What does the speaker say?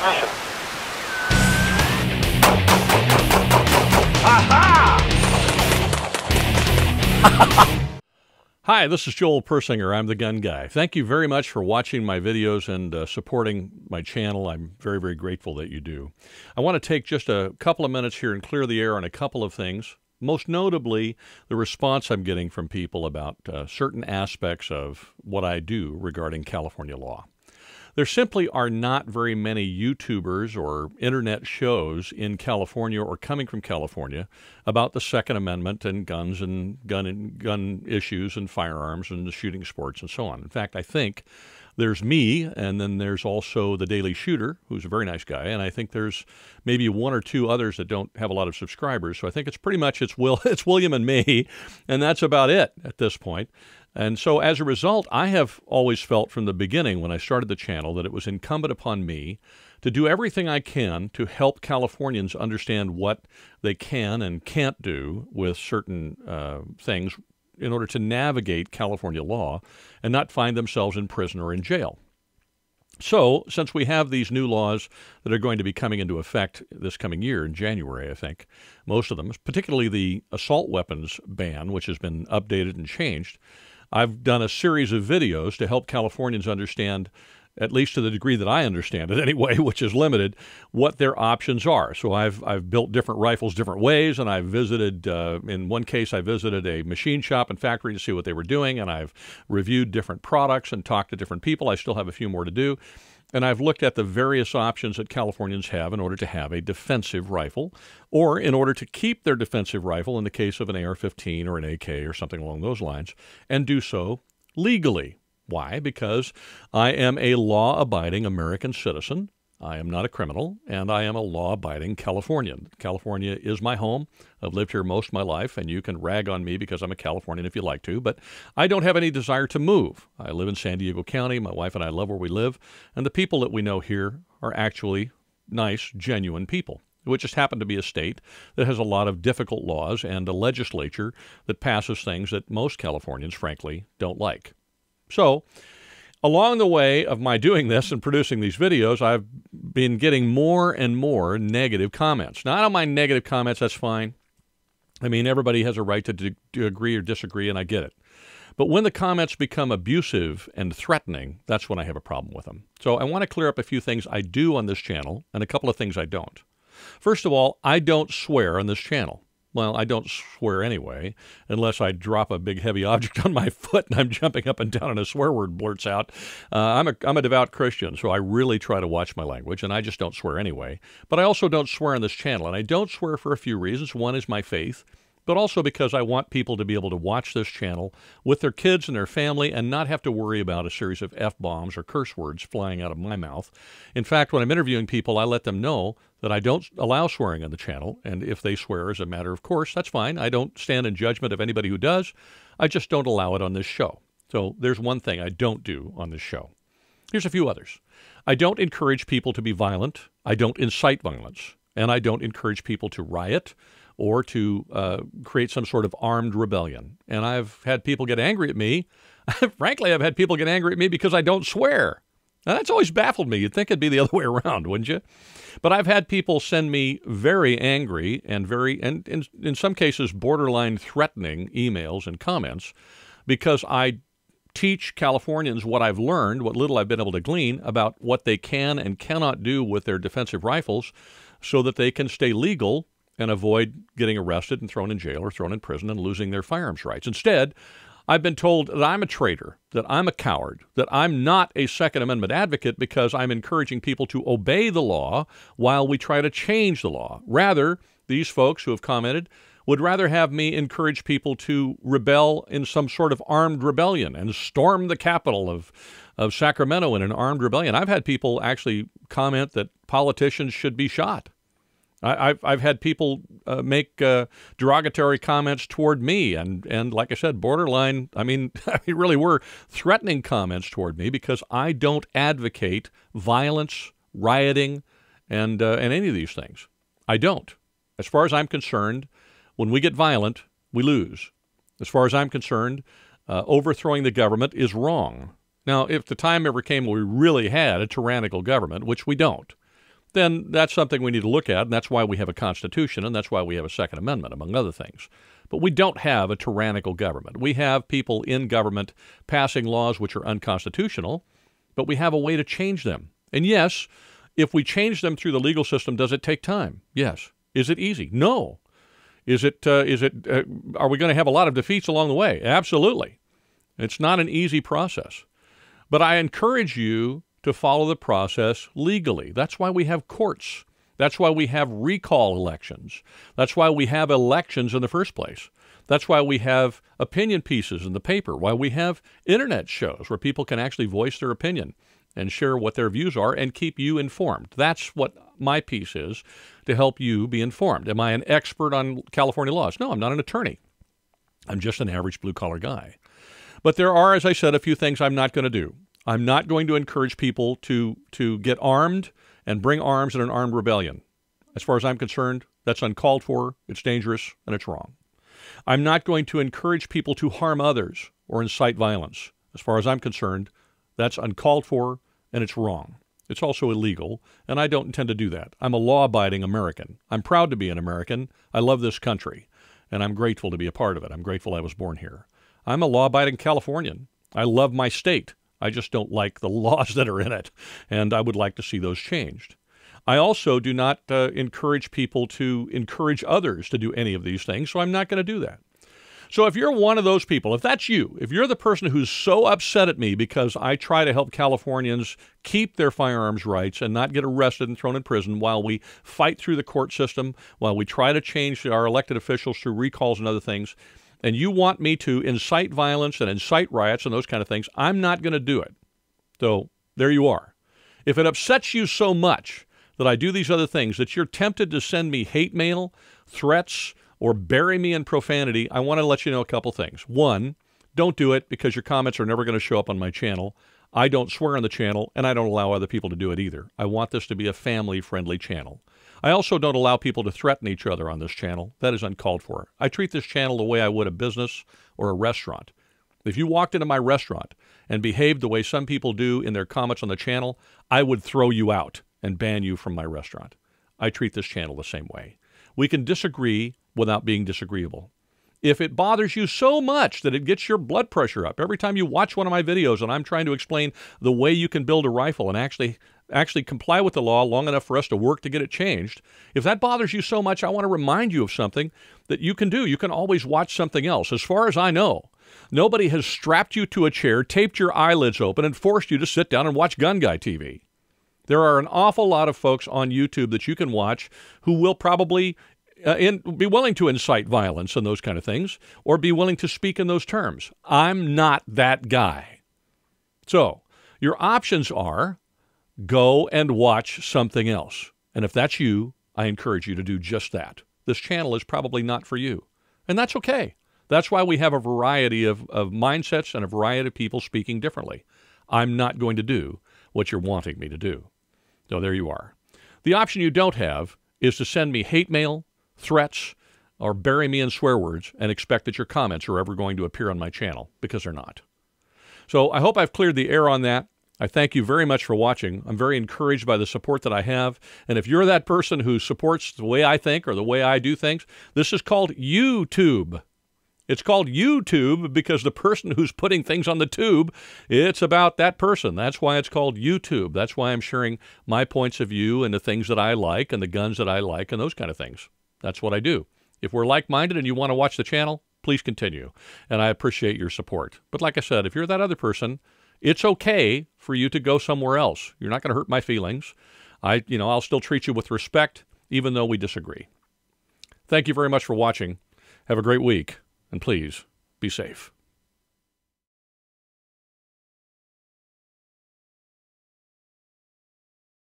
Hi, this is Joel Persinger. I'm the Gun Guy. Thank you very much for watching my videos and uh, supporting my channel. I'm very, very grateful that you do. I want to take just a couple of minutes here and clear the air on a couple of things most notably the response I'm getting from people about uh, certain aspects of what I do regarding California law. There simply are not very many YouTubers or internet shows in California or coming from California about the Second Amendment and guns and gun and gun issues and firearms and shooting sports and so on. In fact, I think there's me, and then there's also the Daily Shooter, who's a very nice guy, and I think there's maybe one or two others that don't have a lot of subscribers. So I think it's pretty much it's Will, it's William and me, and that's about it at this point. And so as a result, I have always felt from the beginning when I started the channel that it was incumbent upon me to do everything I can to help Californians understand what they can and can't do with certain uh, things in order to navigate California law and not find themselves in prison or in jail. So, since we have these new laws that are going to be coming into effect this coming year in January, I think, most of them, particularly the assault weapons ban, which has been updated and changed, I've done a series of videos to help Californians understand at least to the degree that I understand it anyway, which is limited, what their options are. So I've, I've built different rifles different ways, and I've visited, uh, in one case, I visited a machine shop and factory to see what they were doing, and I've reviewed different products and talked to different people. I still have a few more to do. And I've looked at the various options that Californians have in order to have a defensive rifle or in order to keep their defensive rifle in the case of an AR 15 or an AK or something along those lines and do so legally. Why? Because I am a law abiding American citizen I am not a criminal, and I am a law abiding Californian. California is my home. I've lived here most of my life, and you can rag on me because I'm a Californian if you like to, but I don't have any desire to move. I live in San Diego County. My wife and I love where we live, and the people that we know here are actually nice, genuine people. It just happened to be a state that has a lot of difficult laws and a legislature that passes things that most Californians, frankly, don't like. So, Along the way of my doing this and producing these videos, I've been getting more and more negative comments. Not on my negative comments, that's fine. I mean, everybody has a right to, d- to agree or disagree, and I get it. But when the comments become abusive and threatening, that's when I have a problem with them. So I want to clear up a few things I do on this channel and a couple of things I don't. First of all, I don't swear on this channel well, I don't swear anyway, unless I drop a big heavy object on my foot and I'm jumping up and down and a swear word blurts out. Uh, I'm, a, I'm a devout Christian, so I really try to watch my language, and I just don't swear anyway. But I also don't swear on this channel, and I don't swear for a few reasons. One is my faith but also because I want people to be able to watch this channel with their kids and their family and not have to worry about a series of F bombs or curse words flying out of my mouth. In fact, when I'm interviewing people, I let them know that I don't allow swearing on the channel, and if they swear as a matter of course, that's fine. I don't stand in judgment of anybody who does. I just don't allow it on this show. So there's one thing I don't do on this show. Here's a few others. I don't encourage people to be violent. I don't incite violence and I don't encourage people to riot or to uh, create some sort of armed rebellion. And I've had people get angry at me. Frankly, I've had people get angry at me because I don't swear. Now, that's always baffled me. You'd think it'd be the other way around, wouldn't you? But I've had people send me very angry and very, and in, in some cases, borderline threatening emails and comments because I teach Californians what I've learned, what little I've been able to glean about what they can and cannot do with their defensive rifles so that they can stay legal and avoid getting arrested and thrown in jail or thrown in prison and losing their firearms rights. Instead, I've been told that I'm a traitor, that I'm a coward, that I'm not a Second Amendment advocate because I'm encouraging people to obey the law while we try to change the law. Rather, these folks who have commented would rather have me encourage people to rebel in some sort of armed rebellion and storm the capital of of Sacramento in an armed rebellion. I've had people actually comment that politicians should be shot. I, have I've had people uh, make uh, derogatory comments toward me, and and like I said, borderline. I mean, they really were threatening comments toward me because I don't advocate violence, rioting, and uh, and any of these things. I don't. As far as I'm concerned, when we get violent, we lose. As far as I'm concerned, uh, overthrowing the government is wrong. Now, if the time ever came when we really had a tyrannical government, which we don't, then that's something we need to look at, and that's why we have a Constitution, and that's why we have a Second Amendment, among other things. But we don't have a tyrannical government. We have people in government passing laws which are unconstitutional, but we have a way to change them. And yes, if we change them through the legal system, does it take time? Yes. Is it easy? No. Is it? Uh, is it? Uh, are we going to have a lot of defeats along the way? Absolutely. It's not an easy process. But I encourage you to follow the process legally. That's why we have courts. That's why we have recall elections. That's why we have elections in the first place. That's why we have opinion pieces in the paper, why we have internet shows where people can actually voice their opinion and share what their views are and keep you informed. That's what my piece is to help you be informed. Am I an expert on California laws? No, I'm not an attorney. I'm just an average blue collar guy. But there are, as I said, a few things I'm not going to do. I'm not going to encourage people to to get armed and bring arms in an armed rebellion. As far as I'm concerned, that's uncalled for, it's dangerous, and it's wrong. I'm not going to encourage people to harm others or incite violence. As far as I'm concerned, that's uncalled for and it's wrong. It's also illegal, and I don't intend to do that. I'm a law abiding American. I'm proud to be an American. I love this country, and I'm grateful to be a part of it. I'm grateful I was born here. I'm a law abiding Californian. I love my state. I just don't like the laws that are in it, and I would like to see those changed. I also do not uh, encourage people to encourage others to do any of these things, so I'm not going to do that. So if you're one of those people, if that's you, if you're the person who's so upset at me because I try to help Californians keep their firearms rights and not get arrested and thrown in prison while we fight through the court system, while we try to change our elected officials through recalls and other things, and you want me to incite violence and incite riots and those kind of things, I'm not going to do it. So there you are. If it upsets you so much that I do these other things, that you're tempted to send me hate mail, threats, or bury me in profanity, I want to let you know a couple things. One, don't do it because your comments are never going to show up on my channel. I don't swear on the channel, and I don't allow other people to do it either. I want this to be a family friendly channel. I also don't allow people to threaten each other on this channel. That is uncalled for. I treat this channel the way I would a business or a restaurant. If you walked into my restaurant and behaved the way some people do in their comments on the channel, I would throw you out and ban you from my restaurant. I treat this channel the same way. We can disagree without being disagreeable. If it bothers you so much that it gets your blood pressure up every time you watch one of my videos and I'm trying to explain the way you can build a rifle and actually actually comply with the law long enough for us to work to get it changed. If that bothers you so much, I want to remind you of something that you can do. You can always watch something else. As far as I know, nobody has strapped you to a chair, taped your eyelids open, and forced you to sit down and watch Gun Guy TV. There are an awful lot of folks on YouTube that you can watch who will probably uh, in, be willing to incite violence and those kind of things, or be willing to speak in those terms. I'm not that guy. So your options are go and watch something else. And if that's you, I encourage you to do just that. This channel is probably not for you, and that's okay. That's why we have a variety of, of mindsets and a variety of people speaking differently. I'm not going to do what you're wanting me to do. So there you are. The option you don't have is to send me hate mail, threats, or bury me in swear words and expect that your comments are ever going to appear on my channel because they're not. So I hope I've cleared the air on that. I thank you very much for watching. I'm very encouraged by the support that I have. And if you're that person who supports the way I think or the way I do things, this is called YouTube. It's called YouTube because the person who's putting things on the tube, it's about that person. That's why it's called YouTube. That's why I'm sharing my points of view and the things that I like and the guns that I like and those kind of things. That's what I do. If we're like minded and you want to watch the channel, please continue. And I appreciate your support. But like I said, if you're that other person, it's okay for you to go somewhere else. You're not going to hurt my feelings. I, you know, I'll still treat you with respect, even though we disagree. Thank you very much for watching. Have a great week, and please be safe.